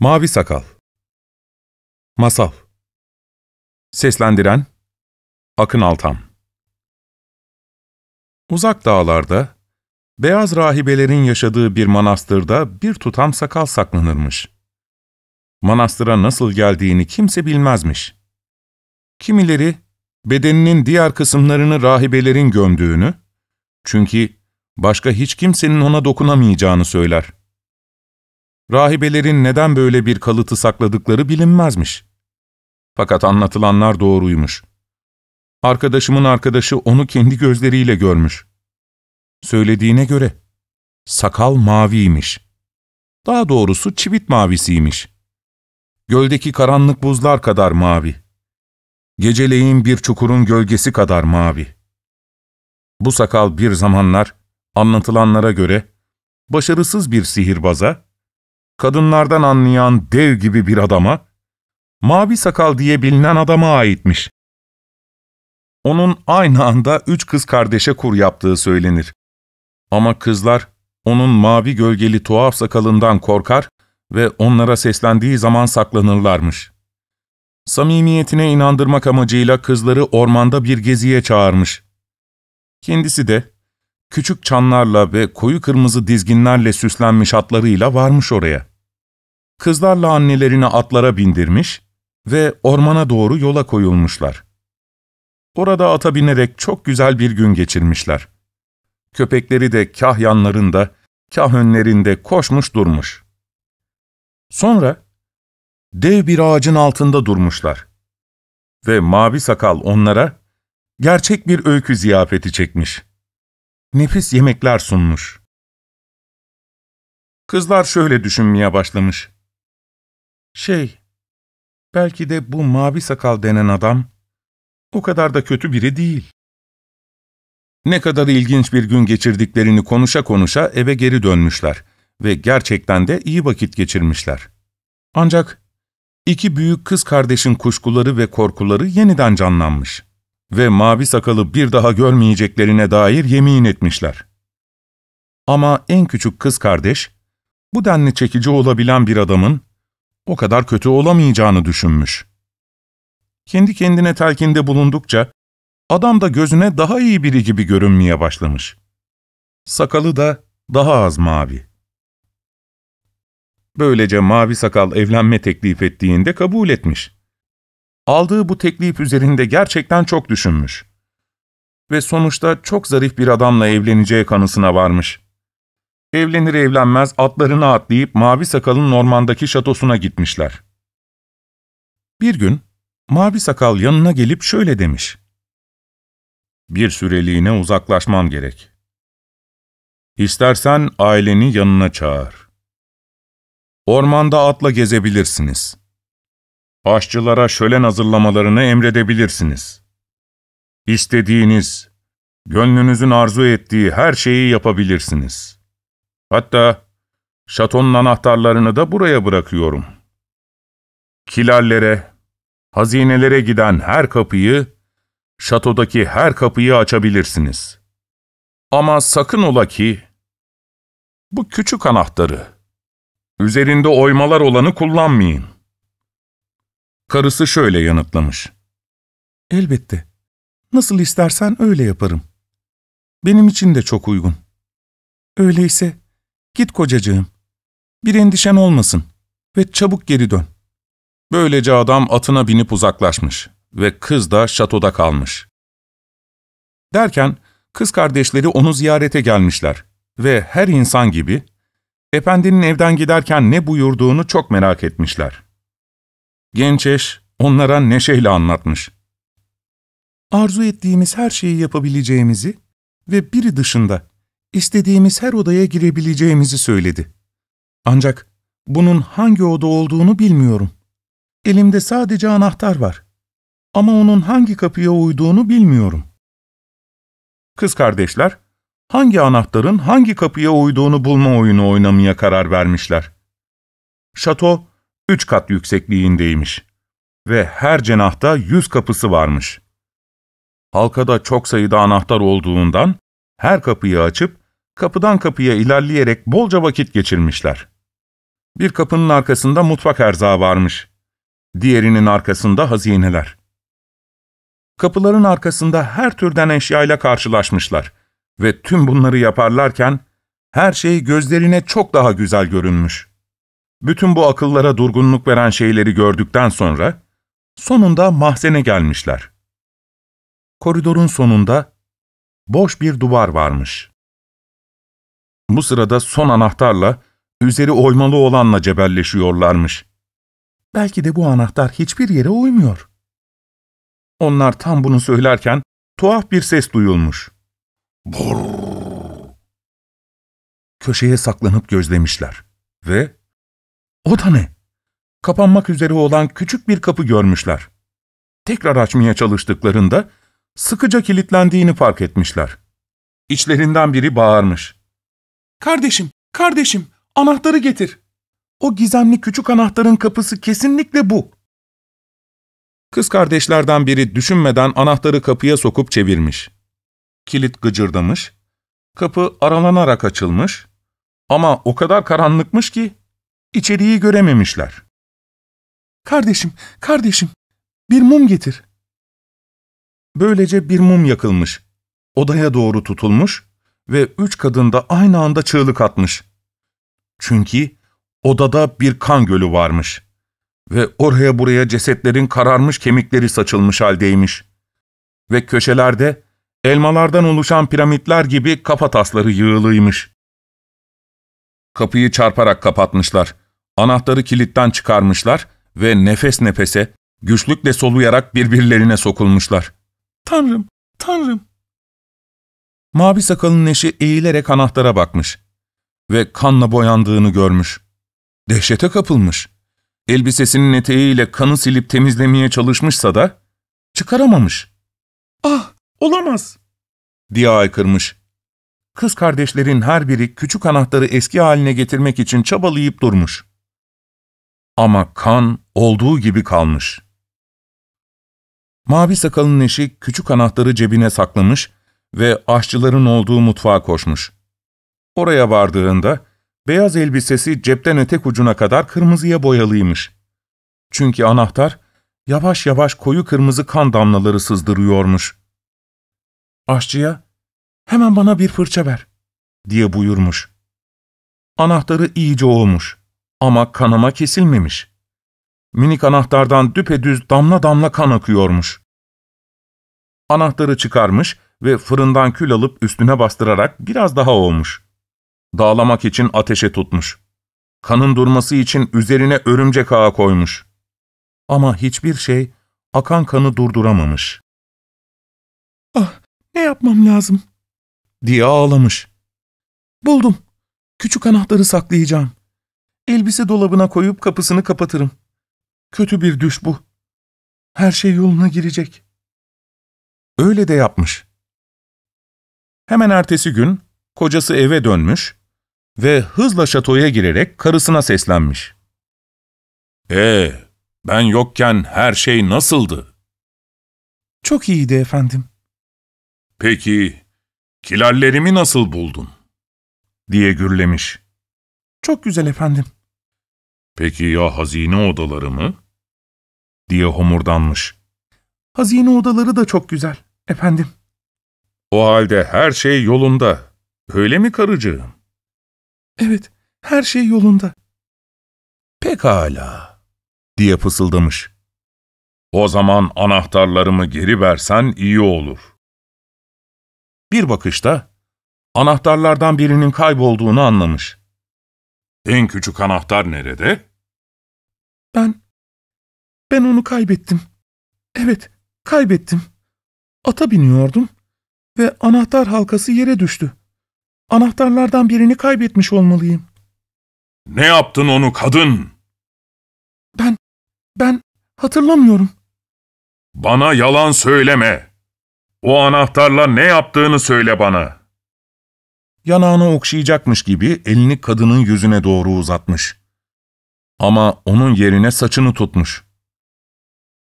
Mavi Sakal Masal Seslendiren Akın Altan Uzak dağlarda, beyaz rahibelerin yaşadığı bir manastırda bir tutam sakal saklanırmış. Manastıra nasıl geldiğini kimse bilmezmiş. Kimileri bedeninin diğer kısımlarını rahibelerin gömdüğünü, çünkü başka hiç kimsenin ona dokunamayacağını söyler. Rahibelerin neden böyle bir kalıtı sakladıkları bilinmezmiş. Fakat anlatılanlar doğruymuş. Arkadaşımın arkadaşı onu kendi gözleriyle görmüş. Söylediğine göre sakal maviymiş. Daha doğrusu çivit mavisiymiş. Göldeki karanlık buzlar kadar mavi. Geceleyin bir çukurun gölgesi kadar mavi. Bu sakal bir zamanlar, anlatılanlara göre, başarısız bir sihirbaza, kadınlardan anlayan dev gibi bir adama, mavi sakal diye bilinen adama aitmiş. Onun aynı anda üç kız kardeşe kur yaptığı söylenir. Ama kızlar onun mavi gölgeli tuhaf sakalından korkar ve onlara seslendiği zaman saklanırlarmış. Samimiyetine inandırmak amacıyla kızları ormanda bir geziye çağırmış. Kendisi de küçük çanlarla ve koyu kırmızı dizginlerle süslenmiş atlarıyla varmış oraya. Kızlarla annelerini atlara bindirmiş ve ormana doğru yola koyulmuşlar. Orada ata binerek çok güzel bir gün geçirmişler. Köpekleri de kah yanlarında, kah önlerinde koşmuş durmuş. Sonra dev bir ağacın altında durmuşlar. Ve mavi sakal onlara gerçek bir öykü ziyafeti çekmiş.'' nefis yemekler sunmuş. Kızlar şöyle düşünmeye başlamış. Şey, belki de bu mavi sakal denen adam o kadar da kötü biri değil. Ne kadar ilginç bir gün geçirdiklerini konuşa konuşa eve geri dönmüşler ve gerçekten de iyi vakit geçirmişler. Ancak iki büyük kız kardeşin kuşkuları ve korkuları yeniden canlanmış ve mavi sakalı bir daha görmeyeceklerine dair yemin etmişler. Ama en küçük kız kardeş, bu denli çekici olabilen bir adamın o kadar kötü olamayacağını düşünmüş. Kendi kendine telkinde bulundukça, adam da gözüne daha iyi biri gibi görünmeye başlamış. Sakalı da daha az mavi. Böylece mavi sakal evlenme teklif ettiğinde kabul etmiş. Aldığı bu teklif üzerinde gerçekten çok düşünmüş. Ve sonuçta çok zarif bir adamla evleneceği kanısına varmış. Evlenir evlenmez atlarını atlayıp Mavi Sakal'ın ormandaki şatosuna gitmişler. Bir gün Mavi Sakal yanına gelip şöyle demiş. Bir süreliğine uzaklaşmam gerek. İstersen aileni yanına çağır. Ormanda atla gezebilirsiniz.'' aşçılara şölen hazırlamalarını emredebilirsiniz. İstediğiniz, gönlünüzün arzu ettiği her şeyi yapabilirsiniz. Hatta şatonun anahtarlarını da buraya bırakıyorum. Kilallere, hazinelere giden her kapıyı, şatodaki her kapıyı açabilirsiniz. Ama sakın ola ki, bu küçük anahtarı, üzerinde oymalar olanı kullanmayın. Karısı şöyle yanıtlamış. Elbette. Nasıl istersen öyle yaparım. Benim için de çok uygun. Öyleyse git kocacığım. Bir endişen olmasın ve çabuk geri dön. Böylece adam atına binip uzaklaşmış ve kız da şatoda kalmış. Derken kız kardeşleri onu ziyarete gelmişler ve her insan gibi efendinin evden giderken ne buyurduğunu çok merak etmişler. Genç eş onlara neşeyle anlatmış. Arzu ettiğimiz her şeyi yapabileceğimizi ve biri dışında istediğimiz her odaya girebileceğimizi söyledi. Ancak bunun hangi oda olduğunu bilmiyorum. Elimde sadece anahtar var. Ama onun hangi kapıya uyduğunu bilmiyorum. Kız kardeşler, hangi anahtarın hangi kapıya uyduğunu bulma oyunu oynamaya karar vermişler. Şato, üç kat yüksekliğindeymiş ve her cenahta yüz kapısı varmış. Halkada çok sayıda anahtar olduğundan her kapıyı açıp kapıdan kapıya ilerleyerek bolca vakit geçirmişler. Bir kapının arkasında mutfak erzağı varmış, diğerinin arkasında hazineler. Kapıların arkasında her türden eşyayla karşılaşmışlar ve tüm bunları yaparlarken her şey gözlerine çok daha güzel görünmüş.'' Bütün bu akıllara durgunluk veren şeyleri gördükten sonra, sonunda mahzene gelmişler. Koridorun sonunda boş bir duvar varmış. Bu sırada son anahtarla, üzeri oymalı olanla cebelleşiyorlarmış. Belki de bu anahtar hiçbir yere uymuyor. Onlar tam bunu söylerken tuhaf bir ses duyulmuş. Brrr. Köşeye saklanıp gözlemişler ve o da ne? Kapanmak üzere olan küçük bir kapı görmüşler. Tekrar açmaya çalıştıklarında sıkıca kilitlendiğini fark etmişler. İçlerinden biri bağırmış. ''Kardeşim, kardeşim, anahtarı getir. O gizemli küçük anahtarın kapısı kesinlikle bu.'' Kız kardeşlerden biri düşünmeden anahtarı kapıya sokup çevirmiş. Kilit gıcırdamış, kapı aralanarak açılmış ama o kadar karanlıkmış ki İçeriği görememişler. ''Kardeşim, kardeşim, bir mum getir.'' Böylece bir mum yakılmış, odaya doğru tutulmuş ve üç kadın da aynı anda çığlık atmış. Çünkü odada bir kan gölü varmış ve oraya buraya cesetlerin kararmış kemikleri saçılmış haldeymiş. Ve köşelerde elmalardan oluşan piramitler gibi kafa tasları yığılıymış. Kapıyı çarparak kapatmışlar Anahtarı kilitten çıkarmışlar ve nefes nefese, güçlükle soluyarak birbirlerine sokulmuşlar. ''Tanrım, tanrım!'' Mavi sakalın eşi eğilerek anahtara bakmış ve kanla boyandığını görmüş. Dehşete kapılmış. Elbisesinin eteğiyle kanı silip temizlemeye çalışmışsa da çıkaramamış. ''Ah, olamaz!'' diye aykırmış. Kız kardeşlerin her biri küçük anahtarı eski haline getirmek için çabalayıp durmuş. Ama kan olduğu gibi kalmış. Mavi sakalın eşi küçük anahtarı cebine saklamış ve aşçıların olduğu mutfağa koşmuş. Oraya vardığında beyaz elbisesi cepten etek ucuna kadar kırmızıya boyalıymış. Çünkü anahtar yavaş yavaş koyu kırmızı kan damlaları sızdırıyormuş. Aşçıya, ''Hemen bana bir fırça ver.'' diye buyurmuş. Anahtarı iyice oğumuş. Ama kanama kesilmemiş. Minik anahtardan düpedüz damla damla kan akıyormuş. Anahtarı çıkarmış ve fırından kül alıp üstüne bastırarak biraz daha olmuş. Dağlamak için ateşe tutmuş. Kanın durması için üzerine örümcek ağı koymuş. Ama hiçbir şey akan kanı durduramamış. Ah, ne yapmam lazım? diye ağlamış. Buldum. Küçük anahtarı saklayacağım. Elbise dolabına koyup kapısını kapatırım. Kötü bir düş bu. Her şey yoluna girecek. Öyle de yapmış. Hemen ertesi gün kocası eve dönmüş ve hızla şatoya girerek karısına seslenmiş. Ee, ben yokken her şey nasıldı? Çok iyiydi efendim. Peki, kilallerimi nasıl buldun? diye gürlemiş. Çok güzel efendim. Peki ya hazine odaları mı? diye homurdanmış. Hazine odaları da çok güzel, efendim. O halde her şey yolunda. Öyle mi karıcığım? Evet, her şey yolunda. Pekala, diye fısıldamış. O zaman anahtarlarımı geri versen iyi olur. Bir bakışta anahtarlardan birinin kaybolduğunu anlamış. En küçük anahtar nerede? Ben, ben onu kaybettim. Evet, kaybettim. Ata biniyordum ve anahtar halkası yere düştü. Anahtarlardan birini kaybetmiş olmalıyım. Ne yaptın onu kadın? Ben, ben hatırlamıyorum. Bana yalan söyleme. O anahtarla ne yaptığını söyle bana.'' Yanağını okşayacakmış gibi elini kadının yüzüne doğru uzatmış. Ama onun yerine saçını tutmuş.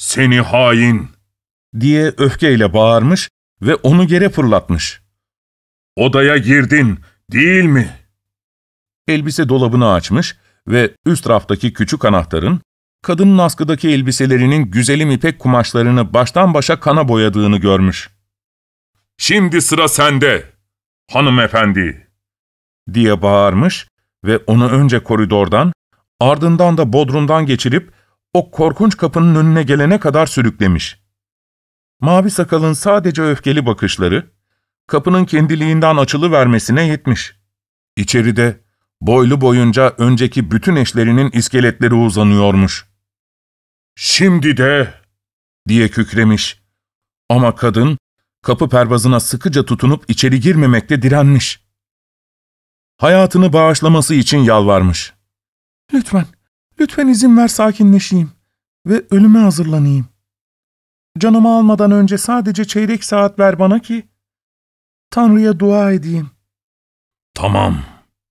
''Seni hain!'' diye öfkeyle bağırmış ve onu yere fırlatmış. ''Odaya girdin, değil mi?'' Elbise dolabını açmış ve üst raftaki küçük anahtarın, kadının askıdaki elbiselerinin güzelim ipek kumaşlarını baştan başa kana boyadığını görmüş. ''Şimdi sıra sende.'' ''Hanımefendi!'' diye bağırmış ve onu önce koridordan, ardından da bodrumdan geçirip o korkunç kapının önüne gelene kadar sürüklemiş. Mavi sakalın sadece öfkeli bakışları, kapının kendiliğinden açılı vermesine yetmiş. İçeride boylu boyunca önceki bütün eşlerinin iskeletleri uzanıyormuş. ''Şimdi de!'' diye kükremiş. Ama kadın kapı pervazına sıkıca tutunup içeri girmemekte direnmiş. Hayatını bağışlaması için yalvarmış. ''Lütfen, lütfen izin ver sakinleşeyim ve ölüme hazırlanayım. Canımı almadan önce sadece çeyrek saat ver bana ki Tanrı'ya dua edeyim.'' ''Tamam.''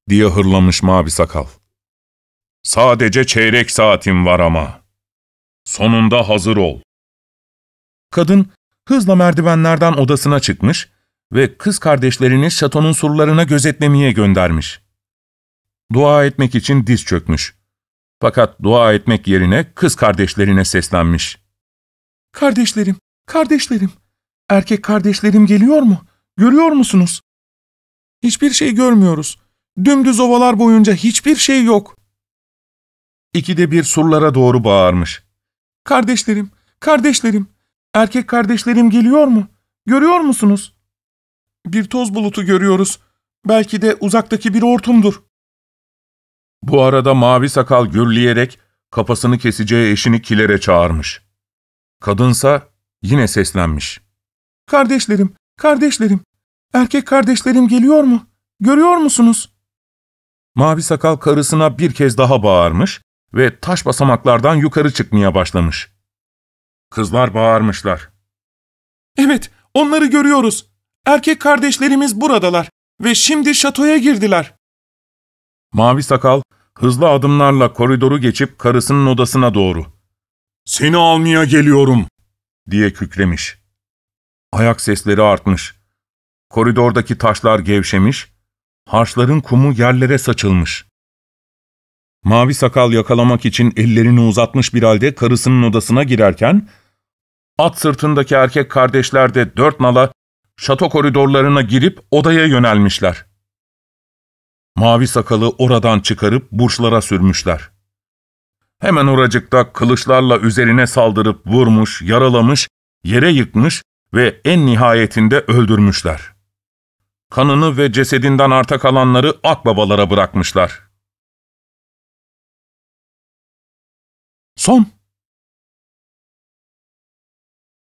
diye hırlamış mavi sakal. Sadece çeyrek saatim var ama. Sonunda hazır ol. Kadın Hızla merdivenlerden odasına çıkmış ve kız kardeşlerini şatonun surlarına gözetlemeye göndermiş. Dua etmek için diz çökmüş. Fakat dua etmek yerine kız kardeşlerine seslenmiş. ''Kardeşlerim, kardeşlerim, erkek kardeşlerim geliyor mu? Görüyor musunuz? Hiçbir şey görmüyoruz. Dümdüz ovalar boyunca hiçbir şey yok.'' İkide bir surlara doğru bağırmış. ''Kardeşlerim, kardeşlerim, Erkek kardeşlerim geliyor mu? Görüyor musunuz? Bir toz bulutu görüyoruz. Belki de uzaktaki bir ortumdur. Bu arada mavi sakal gürleyerek kafasını keseceği eşini kilere çağırmış. Kadınsa yine seslenmiş. Kardeşlerim, kardeşlerim, erkek kardeşlerim geliyor mu? Görüyor musunuz? Mavi sakal karısına bir kez daha bağırmış ve taş basamaklardan yukarı çıkmaya başlamış. Kızlar bağırmışlar. ''Evet, onları görüyoruz. Erkek kardeşlerimiz buradalar ve şimdi şatoya girdiler.'' Mavi sakal hızlı adımlarla koridoru geçip karısının odasına doğru. ''Seni almaya geliyorum.'' diye kükremiş. Ayak sesleri artmış. Koridordaki taşlar gevşemiş, harçların kumu yerlere saçılmış. Mavi sakal yakalamak için ellerini uzatmış bir halde karısının odasına girerken, at sırtındaki erkek kardeşler de dört nala, şato koridorlarına girip odaya yönelmişler. Mavi sakalı oradan çıkarıp burçlara sürmüşler. Hemen oracıkta kılıçlarla üzerine saldırıp vurmuş, yaralamış, yere yıkmış ve en nihayetinde öldürmüşler. Kanını ve cesedinden arta kalanları akbabalara bırakmışlar. Son